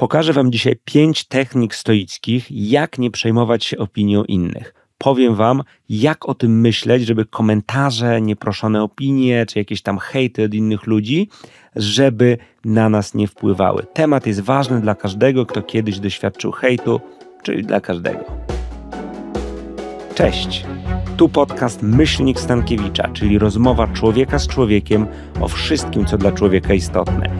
Pokażę Wam dzisiaj pięć technik stoickich, jak nie przejmować się opinią innych. Powiem Wam, jak o tym myśleć, żeby komentarze, nieproszone opinie czy jakieś tam hejty od innych ludzi, żeby na nas nie wpływały. Temat jest ważny dla każdego, kto kiedyś doświadczył hejtu, czyli dla każdego. Cześć! Tu podcast Myślnik Stankiewicza, czyli rozmowa człowieka z człowiekiem o wszystkim, co dla człowieka istotne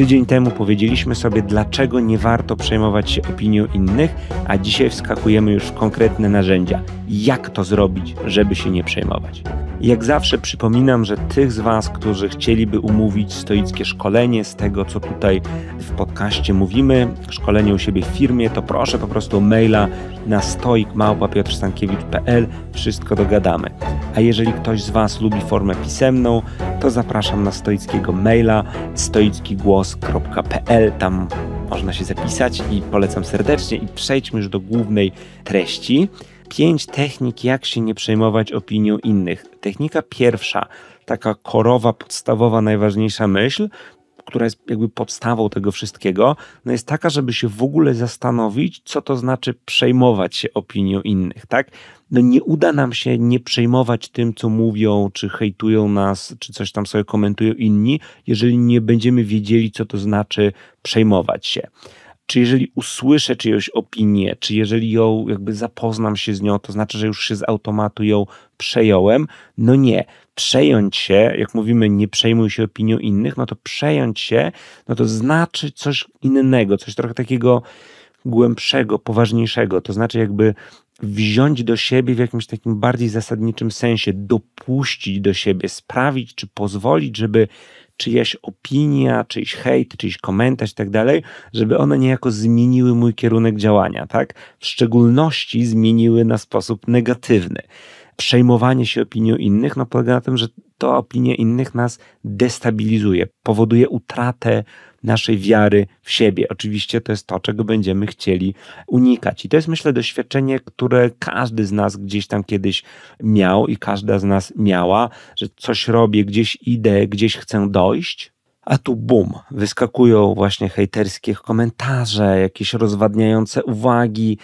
Tydzień temu powiedzieliśmy sobie, dlaczego nie warto przejmować się opinią innych, a dzisiaj wskakujemy już w konkretne narzędzia. Jak to zrobić, żeby się nie przejmować? Jak zawsze przypominam, że tych z Was, którzy chcieliby umówić stoickie szkolenie z tego, co tutaj w podcaście mówimy, szkolenie u siebie w firmie, to proszę po prostu maila na stoikmałpa.piotrstankiewicz.pl Wszystko dogadamy. A jeżeli ktoś z Was lubi formę pisemną, to zapraszam na stoickiego maila stoickigłos.pl Tam można się zapisać i polecam serdecznie i przejdźmy już do głównej treści pięć technik, jak się nie przejmować opinią innych. Technika pierwsza, taka korowa, podstawowa, najważniejsza myśl, która jest jakby podstawą tego wszystkiego, no jest taka, żeby się w ogóle zastanowić, co to znaczy przejmować się opinią innych, tak? No nie uda nam się nie przejmować tym, co mówią, czy hejtują nas, czy coś tam sobie komentują inni, jeżeli nie będziemy wiedzieli, co to znaczy przejmować się czy jeżeli usłyszę czyjąś opinię, czy jeżeli ją jakby zapoznam się z nią, to znaczy, że już się z automatu ją przejąłem? No nie. Przejąć się, jak mówimy, nie przejmuj się opinią innych, no to przejąć się, no to znaczy coś innego, coś trochę takiego głębszego, poważniejszego. To znaczy, jakby wziąć do siebie w jakimś takim bardziej zasadniczym sensie, dopuścić do siebie, sprawić czy pozwolić, żeby czyjaś opinia, czyjś hejt, czyjś komentarz i tak dalej, żeby one niejako zmieniły mój kierunek działania, tak? W szczególności zmieniły na sposób negatywny. Przejmowanie się opinią innych no, polega na tym, że to opinia innych nas destabilizuje, powoduje utratę naszej wiary w siebie. Oczywiście to jest to, czego będziemy chcieli unikać. I to jest, myślę, doświadczenie, które każdy z nas gdzieś tam kiedyś miał i każda z nas miała, że coś robię, gdzieś idę, gdzieś chcę dojść. A tu bum, wyskakują właśnie hejterskie komentarze, jakieś rozwadniające uwagi,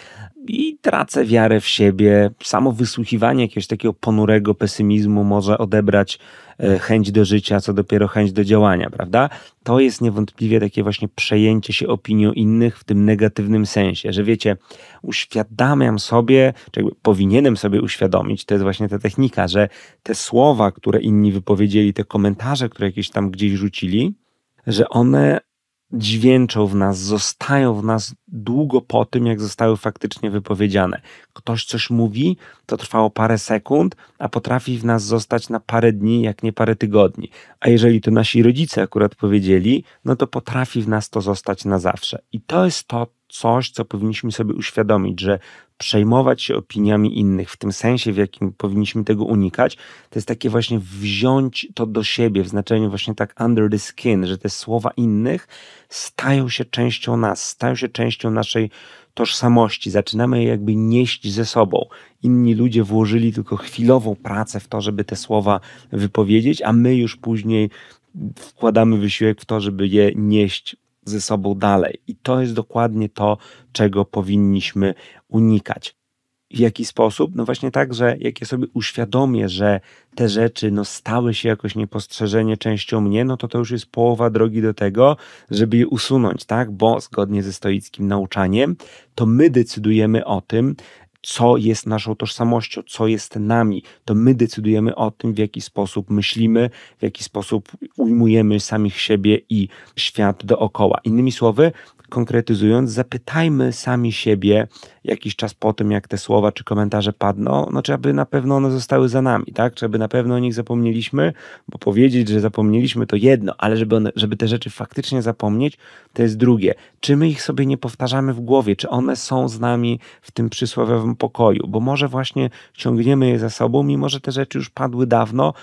i tracę wiarę w siebie. Samo wysłuchiwanie jakiegoś takiego ponurego pesymizmu może odebrać e, chęć do życia, co dopiero chęć do działania, prawda? To jest niewątpliwie takie właśnie przejęcie się opinią innych w tym negatywnym sensie, że wiecie, uświadamiam sobie, czy jakby powinienem sobie uświadomić, to jest właśnie ta technika, że te słowa, które inni wypowiedzieli, te komentarze, które jakieś tam gdzieś rzucili, że one dźwięczą w nas, zostają w nas długo po tym, jak zostały faktycznie wypowiedziane. Ktoś coś mówi, to trwało parę sekund, a potrafi w nas zostać na parę dni, jak nie parę tygodni. A jeżeli to nasi rodzice akurat powiedzieli, no to potrafi w nas to zostać na zawsze. I to jest to coś, co powinniśmy sobie uświadomić, że przejmować się opiniami innych w tym sensie, w jakim powinniśmy tego unikać, to jest takie właśnie wziąć to do siebie w znaczeniu właśnie tak under the skin, że te słowa innych stają się częścią nas, stają się częścią naszej tożsamości, zaczynamy je jakby nieść ze sobą. Inni ludzie włożyli tylko chwilową pracę w to, żeby te słowa wypowiedzieć, a my już później wkładamy wysiłek w to, żeby je nieść ze sobą dalej. I to jest dokładnie to, czego powinniśmy unikać. W jaki sposób? No właśnie tak, że jak ja sobie uświadomię, że te rzeczy no, stały się jakoś niepostrzeżenie częścią mnie, no to to już jest połowa drogi do tego, żeby je usunąć, tak? Bo zgodnie ze stoickim nauczaniem, to my decydujemy o tym, co jest naszą tożsamością, co jest nami. To my decydujemy o tym, w jaki sposób myślimy, w jaki sposób ujmujemy samych siebie i świat dookoła. Innymi słowy, konkretyzując, zapytajmy sami siebie jakiś czas po tym, jak te słowa czy komentarze padną, no czy aby na pewno one zostały za nami, tak? Czy aby na pewno o nich zapomnieliśmy, bo powiedzieć, że zapomnieliśmy to jedno, ale żeby, one, żeby te rzeczy faktycznie zapomnieć, to jest drugie. Czy my ich sobie nie powtarzamy w głowie? Czy one są z nami w tym przysłowiowym pokoju, bo może właśnie ciągniemy je za sobą, mimo że te rzeczy już padły dawno,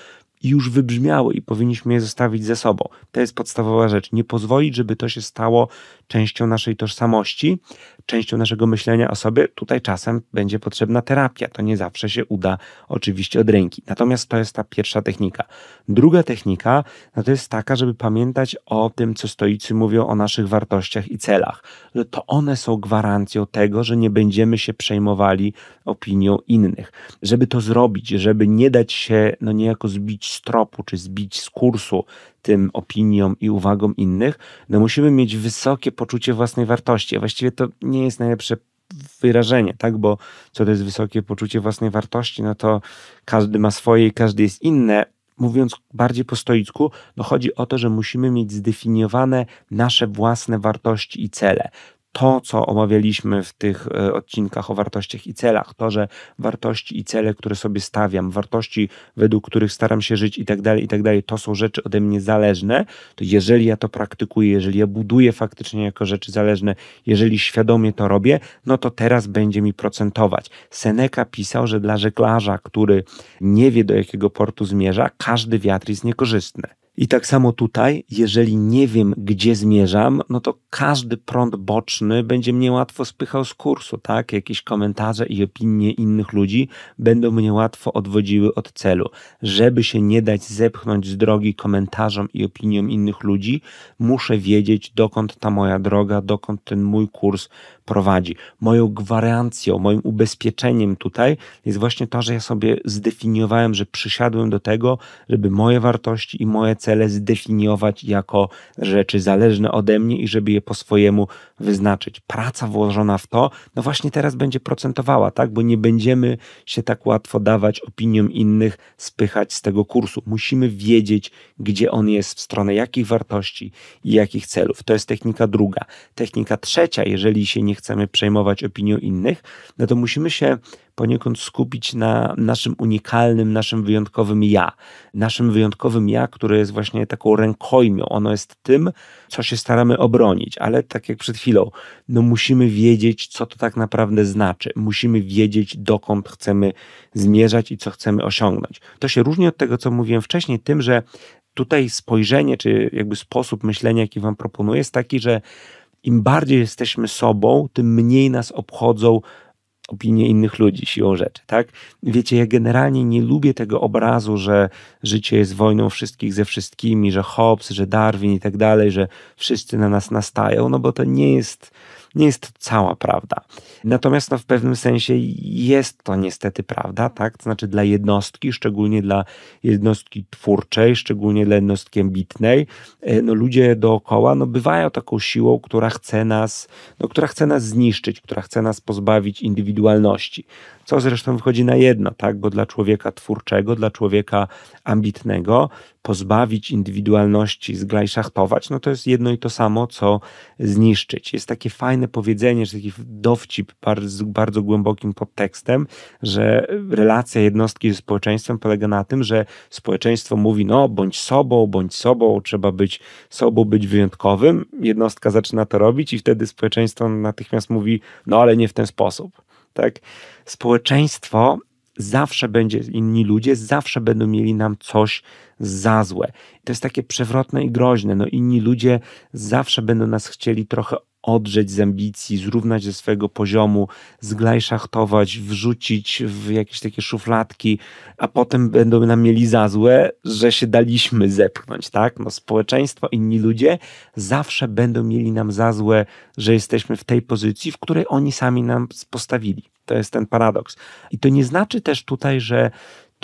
i już wybrzmiały i powinniśmy je zostawić ze sobą. To jest podstawowa rzecz. Nie pozwolić, żeby to się stało częścią naszej tożsamości, częścią naszego myślenia osoby, tutaj czasem będzie potrzebna terapia. To nie zawsze się uda oczywiście od ręki. Natomiast to jest ta pierwsza technika. Druga technika no to jest taka, żeby pamiętać o tym, co stoicy mówią o naszych wartościach i celach, że to one są gwarancją tego, że nie będziemy się przejmowali opinią innych. Żeby to zrobić, żeby nie dać się no niejako zbić z tropu czy zbić z kursu, tym opiniom i uwagom innych, no musimy mieć wysokie poczucie własnej wartości. A właściwie to nie jest najlepsze wyrażenie, tak? Bo co to jest wysokie poczucie własnej wartości, no to każdy ma swoje i każdy jest inne. Mówiąc bardziej po stoicku, no chodzi o to, że musimy mieć zdefiniowane nasze własne wartości i cele to, co omawialiśmy w tych e, odcinkach o wartościach i celach, to, że wartości i cele, które sobie stawiam, wartości, według których staram się żyć i tak dalej, i tak dalej, to są rzeczy ode mnie zależne, to jeżeli ja to praktykuję, jeżeli ja buduję faktycznie jako rzeczy zależne, jeżeli świadomie to robię, no to teraz będzie mi procentować. Seneca pisał, że dla żeglarza, który nie wie do jakiego portu zmierza, każdy wiatr jest niekorzystny. I tak samo tutaj, jeżeli nie wiem, gdzie zmierzam, no to każdy prąd boczny będzie mnie łatwo spychał z kursu, tak? Jakieś komentarze i opinie innych ludzi będą mnie łatwo odwodziły od celu. Żeby się nie dać zepchnąć z drogi komentarzom i opiniom innych ludzi, muszę wiedzieć, dokąd ta moja droga, dokąd ten mój kurs prowadzi. Moją gwarancją, moim ubezpieczeniem tutaj jest właśnie to, że ja sobie zdefiniowałem, że przysiadłem do tego, żeby moje wartości i moje cele zdefiniować jako rzeczy zależne ode mnie i żeby je po swojemu wyznaczyć. Praca włożona w to, no właśnie teraz będzie procentowała, tak? Bo nie będziemy się tak łatwo dawać opiniom innych, spychać z tego kursu. Musimy wiedzieć, gdzie on jest, w stronę jakich wartości i jakich celów. To jest technika druga. Technika trzecia, jeżeli się nie nie chcemy przejmować opinią innych, no to musimy się poniekąd skupić na naszym unikalnym, naszym wyjątkowym ja. Naszym wyjątkowym ja, które jest właśnie taką rękojmią. Ono jest tym, co się staramy obronić, ale tak jak przed chwilą, no musimy wiedzieć, co to tak naprawdę znaczy. Musimy wiedzieć, dokąd chcemy zmierzać i co chcemy osiągnąć. To się różni od tego, co mówiłem wcześniej, tym, że tutaj spojrzenie, czy jakby sposób myślenia, jaki Wam proponuję, jest taki, że im bardziej jesteśmy sobą, tym mniej nas obchodzą opinie innych ludzi siłą rzeczy, tak? Wiecie, ja generalnie nie lubię tego obrazu, że życie jest wojną wszystkich ze wszystkimi, że Hobbes, że Darwin i tak dalej, że wszyscy na nas nastają, no bo to nie jest nie jest to cała prawda. Natomiast no, w pewnym sensie jest to niestety prawda, tak? To znaczy dla jednostki, szczególnie dla jednostki twórczej, szczególnie dla jednostki ambitnej, e, no, ludzie dookoła no, bywają taką siłą, która chce nas, no, która chce nas zniszczyć, która chce nas pozbawić indywidualności co zresztą wychodzi na jedno, tak? bo dla człowieka twórczego, dla człowieka ambitnego, pozbawić indywidualności, zglajszachtować, no to jest jedno i to samo, co zniszczyć. Jest takie fajne powiedzenie, jest taki dowcip bardzo, bardzo głębokim podtekstem, że relacja jednostki ze społeczeństwem polega na tym, że społeczeństwo mówi, no bądź sobą, bądź sobą, trzeba być sobą, być wyjątkowym. Jednostka zaczyna to robić i wtedy społeczeństwo natychmiast mówi, no ale nie w ten sposób tak? Społeczeństwo zawsze będzie, inni ludzie zawsze będą mieli nam coś za złe. To jest takie przewrotne i groźne. No, inni ludzie zawsze będą nas chcieli trochę odrzeć z ambicji, zrównać ze swojego poziomu, zglajszachtować, wrzucić w jakieś takie szufladki, a potem będą nam mieli za złe, że się daliśmy zepchnąć, tak? No społeczeństwo, inni ludzie zawsze będą mieli nam za złe, że jesteśmy w tej pozycji, w której oni sami nam postawili. To jest ten paradoks. I to nie znaczy też tutaj, że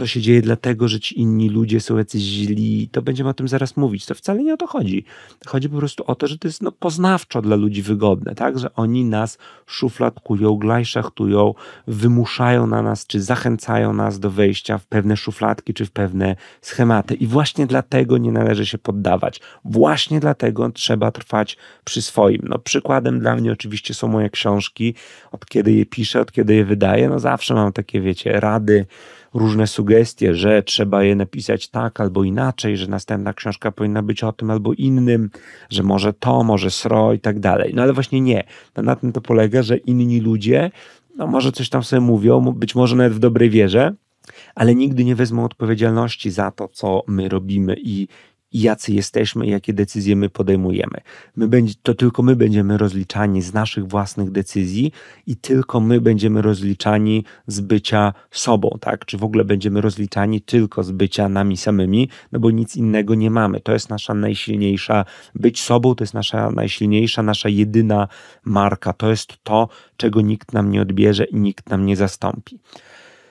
to się dzieje dlatego, że ci inni ludzie są jacyś źli, to będziemy o tym zaraz mówić. To wcale nie o to chodzi. Chodzi po prostu o to, że to jest no, poznawczo dla ludzi wygodne, tak? Że oni nas szufladkują, glajszachtują, wymuszają na nas, czy zachęcają nas do wejścia w pewne szufladki, czy w pewne schematy. I właśnie dlatego nie należy się poddawać. Właśnie dlatego trzeba trwać przy swoim. No, przykładem dla mnie oczywiście są moje książki. Od kiedy je piszę, od kiedy je wydaję, no zawsze mam takie, wiecie, rady, różne sugestie, że trzeba je napisać tak albo inaczej, że następna książka powinna być o tym albo innym, że może to, może sro i tak dalej. No ale właśnie nie. Na tym to polega, że inni ludzie, no może coś tam sobie mówią, być może nawet w dobrej wierze, ale nigdy nie wezmą odpowiedzialności za to, co my robimy i jacy jesteśmy, jakie decyzje my podejmujemy. My będzie, to tylko my będziemy rozliczani z naszych własnych decyzji i tylko my będziemy rozliczani z bycia sobą, tak? Czy w ogóle będziemy rozliczani tylko z bycia nami samymi, no bo nic innego nie mamy. To jest nasza najsilniejsza, być sobą to jest nasza najsilniejsza, nasza jedyna marka. To jest to, czego nikt nam nie odbierze i nikt nam nie zastąpi.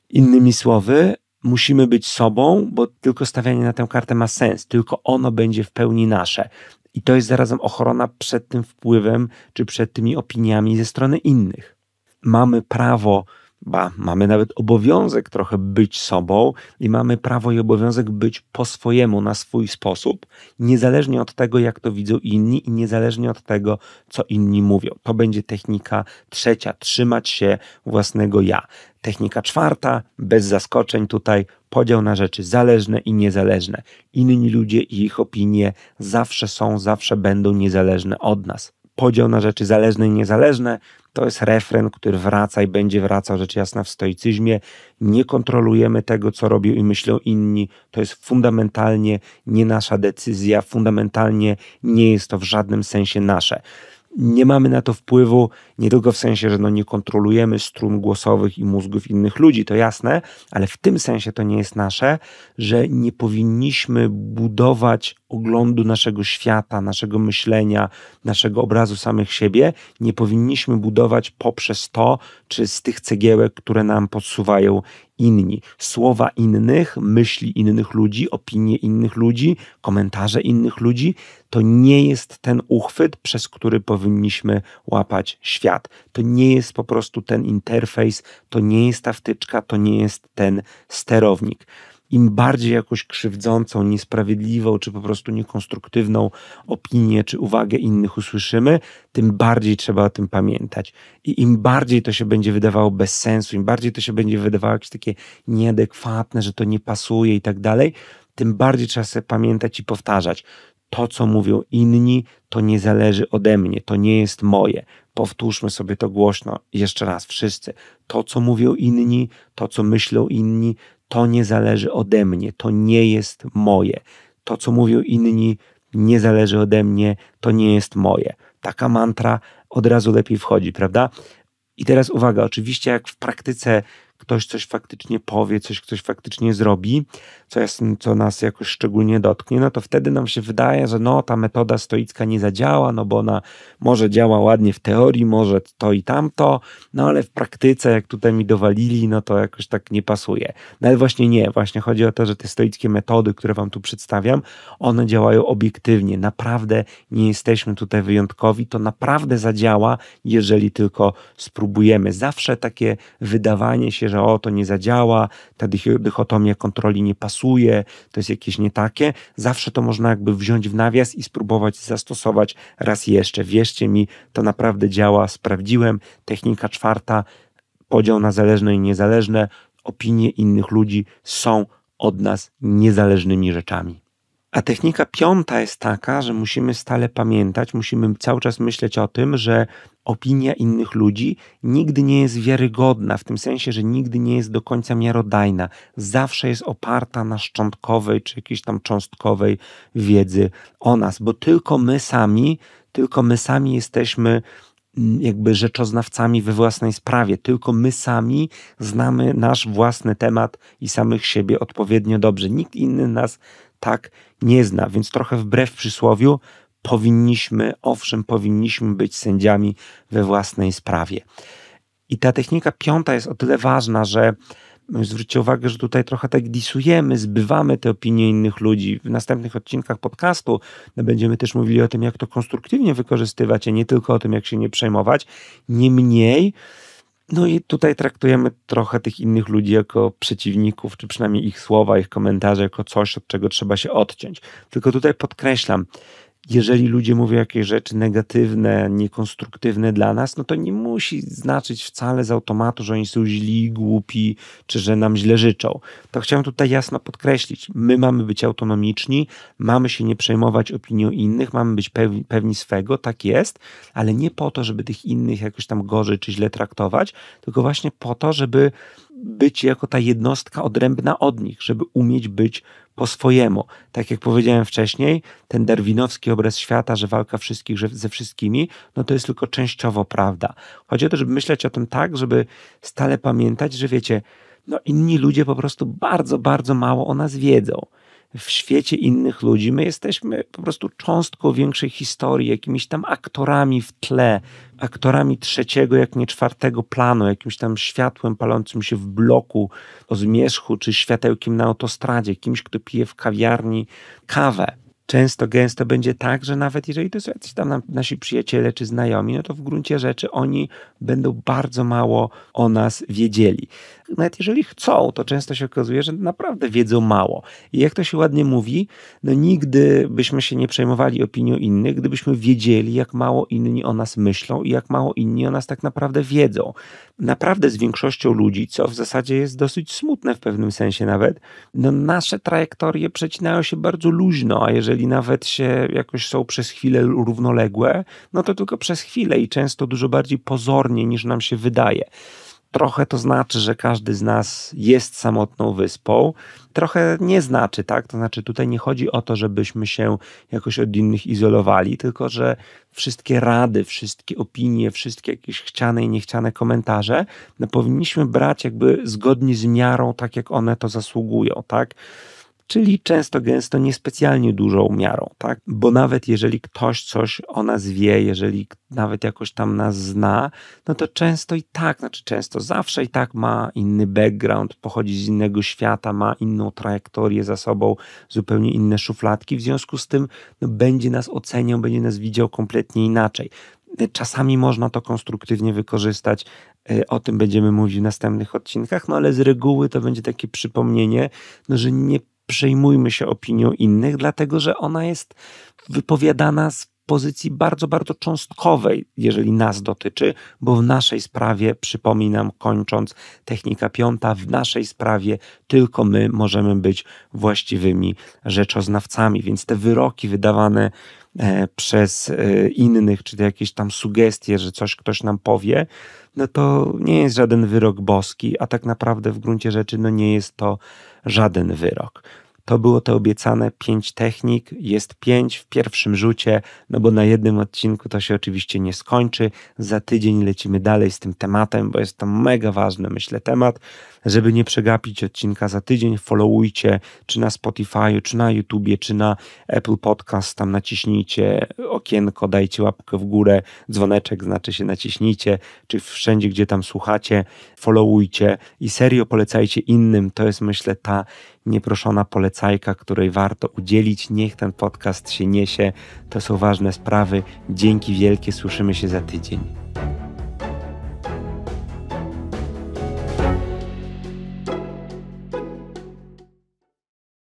Innymi słowy, musimy być sobą, bo tylko stawianie na tę kartę ma sens, tylko ono będzie w pełni nasze. I to jest zarazem ochrona przed tym wpływem czy przed tymi opiniami ze strony innych. Mamy prawo Ba, mamy nawet obowiązek trochę być sobą i mamy prawo i obowiązek być po swojemu, na swój sposób, niezależnie od tego, jak to widzą inni i niezależnie od tego, co inni mówią. To będzie technika trzecia, trzymać się własnego ja. Technika czwarta, bez zaskoczeń tutaj podział na rzeczy zależne i niezależne. Inni ludzie i ich opinie zawsze są, zawsze będą niezależne od nas podział na rzeczy zależne i niezależne. To jest refren, który wraca i będzie wracał, rzecz jasna, w stoicyzmie. Nie kontrolujemy tego, co robią i myślą inni. To jest fundamentalnie nie nasza decyzja, fundamentalnie nie jest to w żadnym sensie nasze nie mamy na to wpływu, nie tylko w sensie, że no nie kontrolujemy strun głosowych i mózgów innych ludzi, to jasne, ale w tym sensie to nie jest nasze, że nie powinniśmy budować oglądu naszego świata, naszego myślenia, naszego obrazu samych siebie nie powinniśmy budować poprzez to, czy z tych cegiełek, które nam podsuwają inni. Słowa innych, myśli innych ludzi, opinie innych ludzi, komentarze innych ludzi to nie jest ten uchwyt, przez który powinniśmy łapać świat. To nie jest po prostu ten interfejs, to nie jest ta wtyczka, to nie jest ten sterownik im bardziej jakoś krzywdzącą, niesprawiedliwą, czy po prostu niekonstruktywną opinię czy uwagę innych usłyszymy, tym bardziej trzeba o tym pamiętać. I im bardziej to się będzie wydawało bez sensu, im bardziej to się będzie wydawało jakieś takie nieadekwatne, że to nie pasuje i tak dalej, tym bardziej trzeba sobie pamiętać i powtarzać. To, co mówią inni, to nie zależy ode mnie, to nie jest moje. Powtórzmy sobie to głośno jeszcze raz wszyscy. To, co mówią inni, to, co myślą inni, to nie zależy ode mnie, to nie jest moje. To, co mówią inni, nie zależy ode mnie, to nie jest moje. Taka mantra od razu lepiej wchodzi, prawda? I teraz uwaga, oczywiście, jak w praktyce ktoś coś faktycznie powie, coś ktoś faktycznie zrobi, co, jest, co nas jakoś szczególnie dotknie, no to wtedy nam się wydaje, że no ta metoda stoicka nie zadziała, no bo ona może działa ładnie w teorii, może to i tamto, no ale w praktyce, jak tutaj mi dowalili, no to jakoś tak nie pasuje. No ale właśnie nie, właśnie chodzi o to, że te stoickie metody, które wam tu przedstawiam, one działają obiektywnie, naprawdę nie jesteśmy tutaj wyjątkowi, to naprawdę zadziała, jeżeli tylko spróbujemy. Zawsze takie wydawanie się, że o to nie zadziała, ta dychotomia kontroli nie pasuje, to jest jakieś nie takie, zawsze to można jakby wziąć w nawias i spróbować zastosować raz jeszcze. Wierzcie mi, to naprawdę działa, sprawdziłem. Technika czwarta, podział na zależne i niezależne, opinie innych ludzi są od nas niezależnymi rzeczami. A technika piąta jest taka, że musimy stale pamiętać, musimy cały czas myśleć o tym, że opinia innych ludzi nigdy nie jest wiarygodna, w tym sensie, że nigdy nie jest do końca miarodajna. Zawsze jest oparta na szczątkowej czy jakiejś tam cząstkowej wiedzy o nas, bo tylko my sami, tylko my sami jesteśmy mm, jakby rzeczoznawcami we własnej sprawie. Tylko my sami znamy nasz własny temat i samych siebie odpowiednio dobrze. Nikt inny nas tak nie zna, więc trochę wbrew przysłowiu powinniśmy, owszem, powinniśmy być sędziami we własnej sprawie. I ta technika piąta jest o tyle ważna, że no, zwróćcie uwagę, że tutaj trochę tak disujemy, zbywamy te opinie innych ludzi. W następnych odcinkach podcastu no, będziemy też mówili o tym, jak to konstruktywnie wykorzystywać, a nie tylko o tym, jak się nie przejmować. Niemniej, mniej no i tutaj traktujemy trochę tych innych ludzi jako przeciwników, czy przynajmniej ich słowa, ich komentarze jako coś, od czego trzeba się odciąć. Tylko tutaj podkreślam, jeżeli ludzie mówią jakieś rzeczy negatywne, niekonstruktywne dla nas, no to nie musi znaczyć wcale z automatu, że oni są źli, głupi, czy że nam źle życzą. To chciałem tutaj jasno podkreślić. My mamy być autonomiczni, mamy się nie przejmować opinią innych, mamy być pewni, pewni swego, tak jest, ale nie po to, żeby tych innych jakoś tam gorzej czy źle traktować, tylko właśnie po to, żeby być jako ta jednostka odrębna od nich, żeby umieć być po swojemu. Tak jak powiedziałem wcześniej, ten darwinowski obraz świata, że walka wszystkich że ze wszystkimi, no to jest tylko częściowo prawda. Chodzi o to, żeby myśleć o tym tak, żeby stale pamiętać, że wiecie, no inni ludzie po prostu bardzo, bardzo mało o nas wiedzą w świecie innych ludzi. My jesteśmy po prostu cząstką większej historii, jakimiś tam aktorami w tle, aktorami trzeciego, jak nie czwartego planu, jakimś tam światłem palącym się w bloku o zmierzchu, czy światełkiem na autostradzie, kimś, kto pije w kawiarni kawę często, gęsto będzie tak, że nawet jeżeli to są jacyś tam nasi przyjaciele czy znajomi, no to w gruncie rzeczy oni będą bardzo mało o nas wiedzieli. Nawet jeżeli chcą, to często się okazuje, że naprawdę wiedzą mało. I jak to się ładnie mówi, no nigdy byśmy się nie przejmowali opinią innych, gdybyśmy wiedzieli, jak mało inni o nas myślą i jak mało inni o nas tak naprawdę wiedzą. Naprawdę z większością ludzi, co w zasadzie jest dosyć smutne w pewnym sensie nawet, no nasze trajektorie przecinają się bardzo luźno, a jeżeli jeżeli nawet się jakoś są przez chwilę równoległe, no to tylko przez chwilę i często dużo bardziej pozornie niż nam się wydaje. Trochę to znaczy, że każdy z nas jest samotną wyspą, trochę nie znaczy, tak? To znaczy, tutaj nie chodzi o to, żebyśmy się jakoś od innych izolowali, tylko że wszystkie rady, wszystkie opinie, wszystkie jakieś chciane i niechciane komentarze, no powinniśmy brać jakby zgodnie z miarą, tak jak one to zasługują, tak? czyli często gęsto niespecjalnie dużą miarą, tak? Bo nawet jeżeli ktoś coś o nas wie, jeżeli nawet jakoś tam nas zna, no to często i tak, znaczy często zawsze i tak ma inny background, pochodzi z innego świata, ma inną trajektorię za sobą, zupełnie inne szufladki, w związku z tym no, będzie nas oceniał, będzie nas widział kompletnie inaczej. Czasami można to konstruktywnie wykorzystać, e, o tym będziemy mówić w następnych odcinkach, no ale z reguły to będzie takie przypomnienie, no, że nie przejmujmy się opinią innych, dlatego że ona jest wypowiadana z pozycji bardzo, bardzo cząstkowej, jeżeli nas dotyczy, bo w naszej sprawie, przypominam, kończąc technika piąta, w naszej sprawie tylko my możemy być właściwymi rzeczoznawcami, więc te wyroki wydawane e, przez e, innych, czy jakieś tam sugestie, że coś ktoś nam powie, no to nie jest żaden wyrok boski, a tak naprawdę w gruncie rzeczy no nie jest to żaden wyrok. To było to obiecane pięć technik, jest pięć w pierwszym rzucie, no bo na jednym odcinku to się oczywiście nie skończy. Za tydzień lecimy dalej z tym tematem, bo jest to mega ważny, myślę, temat. Żeby nie przegapić odcinka za tydzień, followujcie czy na Spotify, czy na YouTubie, czy na Apple Podcast, tam naciśnijcie okienko, dajcie łapkę w górę, dzwoneczek znaczy się naciśnijcie, czy wszędzie, gdzie tam słuchacie, followujcie i serio polecajcie innym. To jest myślę ta nieproszona polecajka, której warto udzielić. Niech ten podcast się niesie. To są ważne sprawy. Dzięki wielkie. Słyszymy się za tydzień.